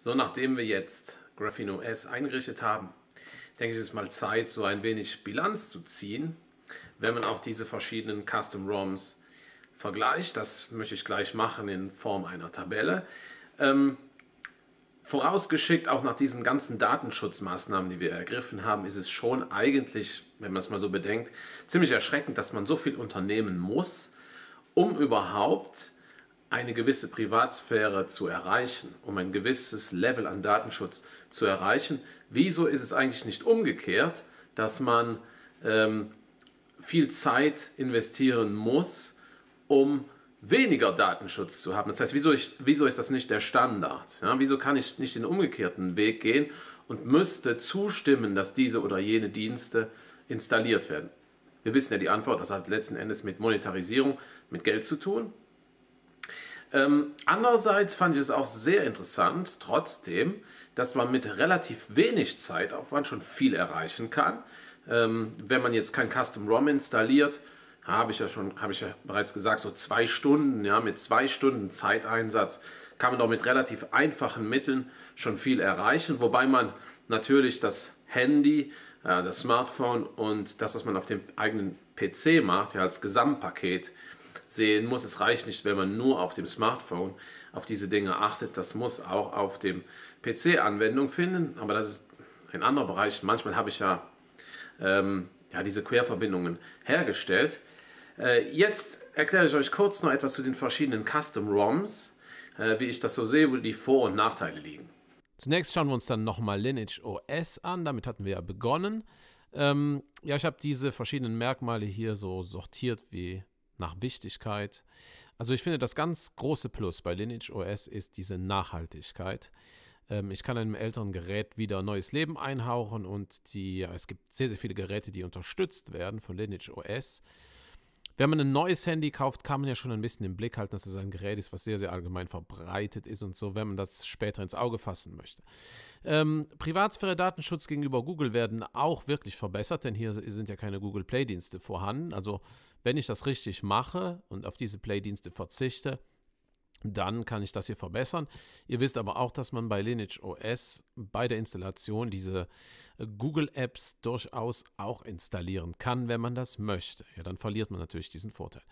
So, nachdem wir jetzt Graphene OS eingerichtet haben, denke ich, ist mal Zeit, so ein wenig Bilanz zu ziehen, wenn man auch diese verschiedenen Custom ROMs vergleicht. Das möchte ich gleich machen in Form einer Tabelle. Ähm, vorausgeschickt, auch nach diesen ganzen Datenschutzmaßnahmen, die wir ergriffen haben, ist es schon eigentlich, wenn man es mal so bedenkt, ziemlich erschreckend, dass man so viel unternehmen muss, um überhaupt eine gewisse Privatsphäre zu erreichen, um ein gewisses Level an Datenschutz zu erreichen, wieso ist es eigentlich nicht umgekehrt, dass man ähm, viel Zeit investieren muss, um weniger Datenschutz zu haben? Das heißt, wieso, ich, wieso ist das nicht der Standard? Ja, wieso kann ich nicht den umgekehrten Weg gehen und müsste zustimmen, dass diese oder jene Dienste installiert werden? Wir wissen ja die Antwort, das hat letzten Endes mit Monetarisierung, mit Geld zu tun. Ähm, andererseits fand ich es auch sehr interessant, trotzdem, dass man mit relativ wenig Zeitaufwand schon viel erreichen kann. Ähm, wenn man jetzt kein Custom ROM installiert, habe ich ja schon, habe ich ja bereits gesagt, so zwei Stunden, ja, mit zwei Stunden Zeiteinsatz kann man doch mit relativ einfachen Mitteln schon viel erreichen, wobei man natürlich das Handy, äh, das Smartphone und das, was man auf dem eigenen PC macht, ja, als Gesamtpaket sehen muss. Es reicht nicht, wenn man nur auf dem Smartphone auf diese Dinge achtet. Das muss auch auf dem PC Anwendung finden. Aber das ist ein anderer Bereich. Manchmal habe ich ja, ähm, ja diese Querverbindungen hergestellt. Äh, jetzt erkläre ich euch kurz noch etwas zu den verschiedenen Custom ROMs, äh, wie ich das so sehe, wo die Vor- und Nachteile liegen. Zunächst schauen wir uns dann nochmal Lineage OS an. Damit hatten wir ja begonnen. Ähm, ja, ich habe diese verschiedenen Merkmale hier so sortiert, wie nach Wichtigkeit. Also ich finde, das ganz große Plus bei Lineage OS ist diese Nachhaltigkeit. Ähm, ich kann einem älteren Gerät wieder neues Leben einhauchen und die, es gibt sehr, sehr viele Geräte, die unterstützt werden von Lineage OS. Wenn man ein neues Handy kauft, kann man ja schon ein bisschen im Blick halten, dass es ein Gerät ist, was sehr, sehr allgemein verbreitet ist und so, wenn man das später ins Auge fassen möchte. Ähm, Privatsphäre, Datenschutz gegenüber Google werden auch wirklich verbessert, denn hier sind ja keine Google Play-Dienste vorhanden. Also wenn ich das richtig mache und auf diese Play-Dienste verzichte, dann kann ich das hier verbessern. Ihr wisst aber auch, dass man bei Lineage OS bei der Installation diese äh, Google Apps durchaus auch installieren kann, wenn man das möchte. Ja, dann verliert man natürlich diesen Vorteil.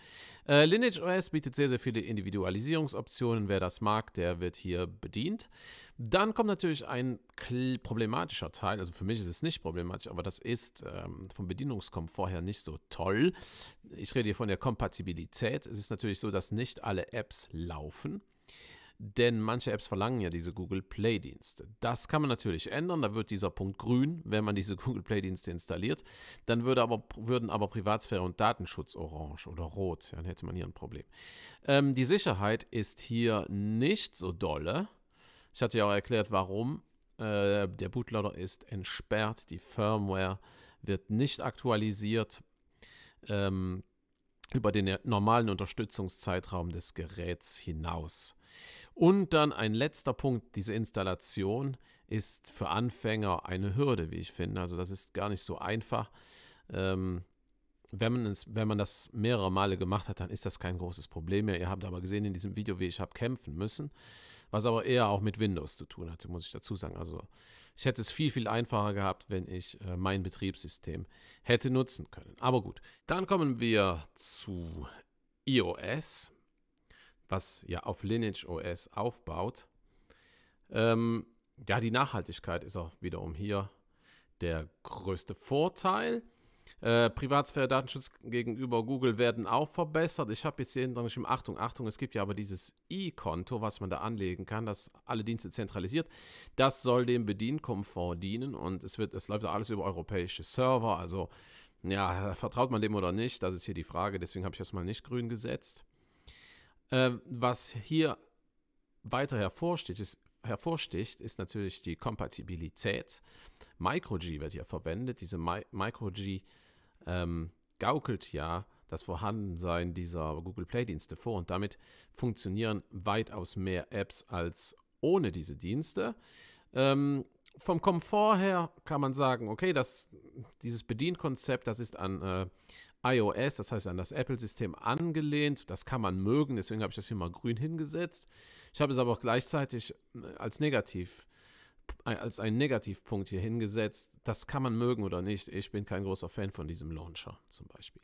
Äh, Lineage OS bietet sehr, sehr viele Individualisierungsoptionen. Wer das mag, der wird hier bedient. Dann kommt natürlich ein problematischer Teil, also für mich ist es nicht problematisch, aber das ist ähm, vom Bedienungskomfort her nicht so toll. Ich rede hier von der Kompatibilität. Es ist natürlich so, dass nicht alle Apps laufen. Denn manche Apps verlangen ja diese Google Play-Dienste. Das kann man natürlich ändern. Da wird dieser Punkt grün, wenn man diese Google Play-Dienste installiert. Dann würde aber, würden aber Privatsphäre und Datenschutz orange oder rot. Dann hätte man hier ein Problem. Ähm, die Sicherheit ist hier nicht so dolle. Ich hatte ja auch erklärt, warum. Äh, der Bootloader ist entsperrt, die Firmware wird nicht aktualisiert ähm, über den normalen Unterstützungszeitraum des Geräts hinaus. Und dann ein letzter Punkt, diese Installation ist für Anfänger eine Hürde, wie ich finde. Also das ist gar nicht so einfach. Ähm, wenn man, es, wenn man das mehrere Male gemacht hat, dann ist das kein großes Problem mehr. Ihr habt aber gesehen in diesem Video, wie ich habe kämpfen müssen was aber eher auch mit Windows zu tun hatte, muss ich dazu sagen. Also ich hätte es viel, viel einfacher gehabt, wenn ich äh, mein Betriebssystem hätte nutzen können. Aber gut, dann kommen wir zu iOS, was ja auf Lineage OS aufbaut. Ähm, ja, die Nachhaltigkeit ist auch wiederum hier der größte Vorteil. Äh, Privatsphäre, Datenschutz gegenüber Google werden auch verbessert. Ich habe jetzt hier drin geschrieben, Achtung, Achtung, es gibt ja aber dieses E-Konto, was man da anlegen kann, das alle Dienste zentralisiert. Das soll dem Bedienkomfort dienen und es, wird, es läuft ja alles über europäische Server. Also ja, vertraut man dem oder nicht, das ist hier die Frage. Deswegen habe ich das mal nicht grün gesetzt. Äh, was hier weiter hervorsticht ist, hervorsticht, ist natürlich die Kompatibilität. MicroG wird hier verwendet. Diese MicroG MicroG ähm, gaukelt ja das Vorhandensein dieser Google Play-Dienste vor und damit funktionieren weitaus mehr Apps als ohne diese Dienste. Ähm, vom Komfort her kann man sagen, okay, das, dieses Bedienkonzept, das ist an äh, iOS, das heißt an das Apple-System angelehnt. Das kann man mögen, deswegen habe ich das hier mal grün hingesetzt. Ich habe es aber auch gleichzeitig äh, als negativ als einen Negativpunkt hier hingesetzt. Das kann man mögen oder nicht. Ich bin kein großer Fan von diesem Launcher zum Beispiel.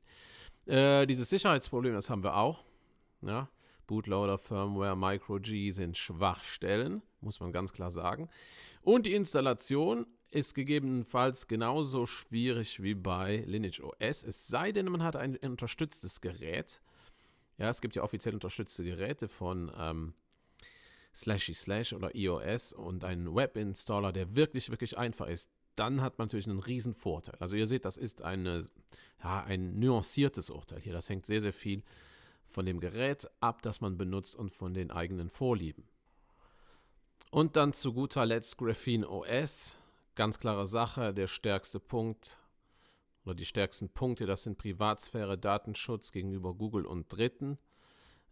Äh, dieses Sicherheitsproblem, das haben wir auch. Ja? Bootloader, Firmware, Micro-G sind Schwachstellen, muss man ganz klar sagen. Und die Installation ist gegebenenfalls genauso schwierig wie bei Lineage OS, es sei denn, man hat ein unterstütztes Gerät. Ja, es gibt ja offiziell unterstützte Geräte von ähm, Slashy Slash oder iOS und einen Web-Installer, der wirklich, wirklich einfach ist, dann hat man natürlich einen riesen Vorteil. Also ihr seht, das ist eine, ja, ein nuanciertes Urteil hier. Das hängt sehr, sehr viel von dem Gerät ab, das man benutzt und von den eigenen Vorlieben. Und dann zu guter Letzt Graphene OS. Ganz klare Sache, der stärkste Punkt oder die stärksten Punkte, das sind Privatsphäre, Datenschutz gegenüber Google und Dritten.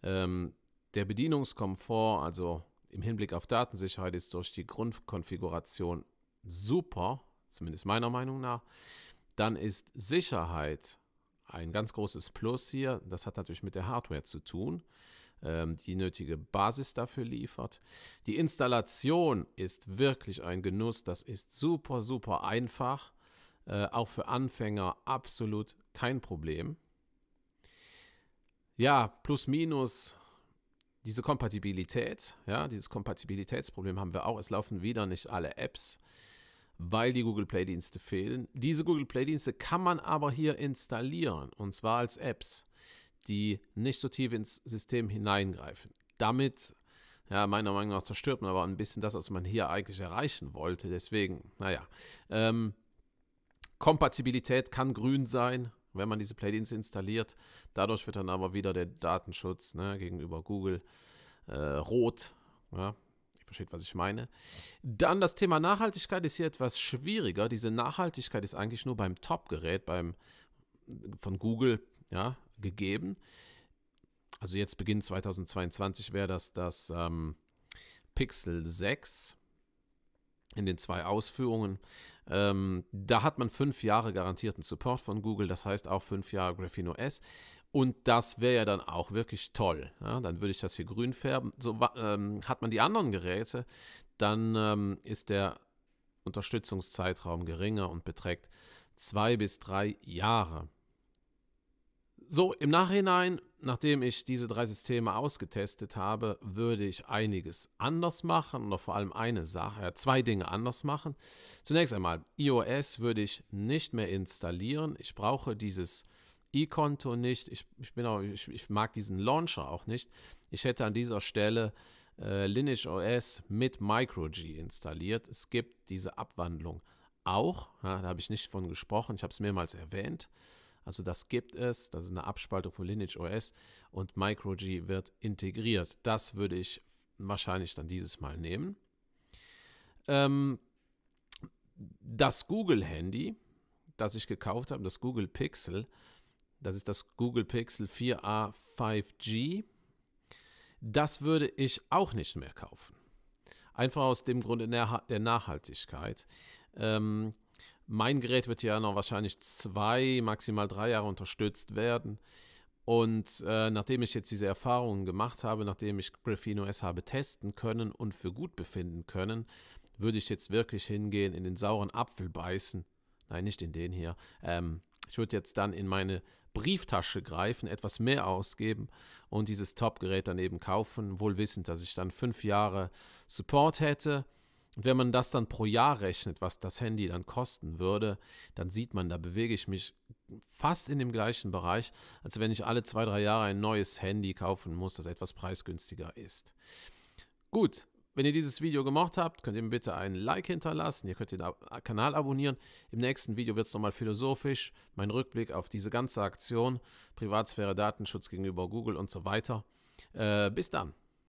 Ähm, der Bedienungskomfort, also im Hinblick auf Datensicherheit ist durch die Grundkonfiguration super, zumindest meiner Meinung nach. Dann ist Sicherheit ein ganz großes Plus hier. Das hat natürlich mit der Hardware zu tun, ähm, die nötige Basis dafür liefert. Die Installation ist wirklich ein Genuss. Das ist super, super einfach. Äh, auch für Anfänger absolut kein Problem. Ja, plus minus diese Kompatibilität, ja, dieses Kompatibilitätsproblem haben wir auch. Es laufen wieder nicht alle Apps, weil die Google Play Dienste fehlen. Diese Google Play Dienste kann man aber hier installieren und zwar als Apps, die nicht so tief ins System hineingreifen. Damit, ja, meiner Meinung nach zerstört man aber ein bisschen das, was man hier eigentlich erreichen wollte. Deswegen, naja, ähm, Kompatibilität kann grün sein, wenn man diese Plugins installiert. Dadurch wird dann aber wieder der Datenschutz ne, gegenüber Google äh, rot. Ja, ihr versteht, was ich meine. Dann das Thema Nachhaltigkeit ist hier etwas schwieriger. Diese Nachhaltigkeit ist eigentlich nur beim Top-Gerät, von Google ja, gegeben. Also jetzt Beginn 2022 wäre das das ähm, Pixel 6 in den zwei Ausführungen. Ähm, da hat man fünf Jahre garantierten Support von Google, das heißt auch fünf Jahre Graphene OS. Und das wäre ja dann auch wirklich toll. Ja, dann würde ich das hier grün färben. So, ähm, hat man die anderen Geräte, dann ähm, ist der Unterstützungszeitraum geringer und beträgt zwei bis drei Jahre. So, im Nachhinein, nachdem ich diese drei Systeme ausgetestet habe, würde ich einiges anders machen oder vor allem eine Sache, zwei Dinge anders machen. Zunächst einmal, iOS würde ich nicht mehr installieren. Ich brauche dieses E-Konto nicht. Ich, ich, bin auch, ich, ich, mag diesen Launcher auch nicht. Ich hätte an dieser Stelle äh, Lineage OS mit MicroG installiert. Es gibt diese Abwandlung auch. Ja, da habe ich nicht von gesprochen. Ich habe es mehrmals erwähnt. Also das gibt es, das ist eine Abspaltung von Lineage OS und MicroG wird integriert. Das würde ich wahrscheinlich dann dieses Mal nehmen. Ähm, das Google-Handy, das ich gekauft habe, das Google Pixel, das ist das Google Pixel 4a 5G, das würde ich auch nicht mehr kaufen. Einfach aus dem Grunde der Nachhaltigkeit. Ähm, mein Gerät wird ja noch wahrscheinlich zwei, maximal drei Jahre unterstützt werden. Und äh, nachdem ich jetzt diese Erfahrungen gemacht habe, nachdem ich Graphene OS habe testen können und für gut befinden können, würde ich jetzt wirklich hingehen, in den sauren Apfel beißen. Nein, nicht in den hier. Ähm, ich würde jetzt dann in meine Brieftasche greifen, etwas mehr ausgeben und dieses Top-Gerät dann eben kaufen, wohl wissend, dass ich dann fünf Jahre Support hätte und wenn man das dann pro Jahr rechnet, was das Handy dann kosten würde, dann sieht man, da bewege ich mich fast in dem gleichen Bereich, als wenn ich alle zwei, drei Jahre ein neues Handy kaufen muss, das etwas preisgünstiger ist. Gut, wenn ihr dieses Video gemacht habt, könnt ihr mir bitte einen Like hinterlassen. Ihr könnt den äh, Kanal abonnieren. Im nächsten Video wird es nochmal philosophisch. Mein Rückblick auf diese ganze Aktion, Privatsphäre, Datenschutz gegenüber Google und so weiter. Äh, bis dann.